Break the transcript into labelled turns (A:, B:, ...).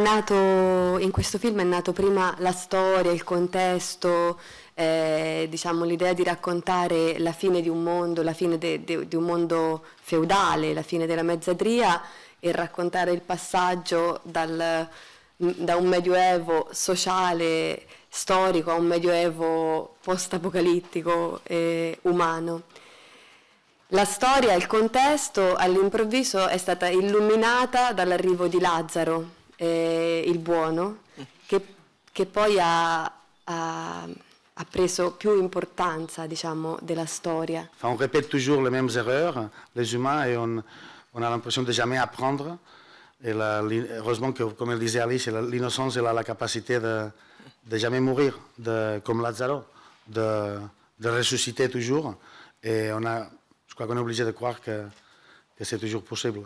A: nato, in questo film è nato prima la storia, il contesto, eh, diciamo, l'idea di raccontare la fine di un mondo, la fine di un mondo feudale, la fine della mezzadria e raccontare il passaggio dal, mm, da un medioevo sociale, storico, a un medioevo post-apocalittico e umano. La storia, il contesto all'improvviso è stata illuminata dall'arrivo di Lazzaro, et le buono, qui a pris più d'importance diciamo, della storia.
B: on répète toujours les mêmes erreurs, les humains, et on, a l'impression de jamais apprendre. heureusement que, comme le disait Alice, l'innocence, a la capacité de, de jamais mourir, comme Lazzaro, de, ressusciter toujours. Et on a, je crois qu'on est obligé de croire que c'est toujours possible.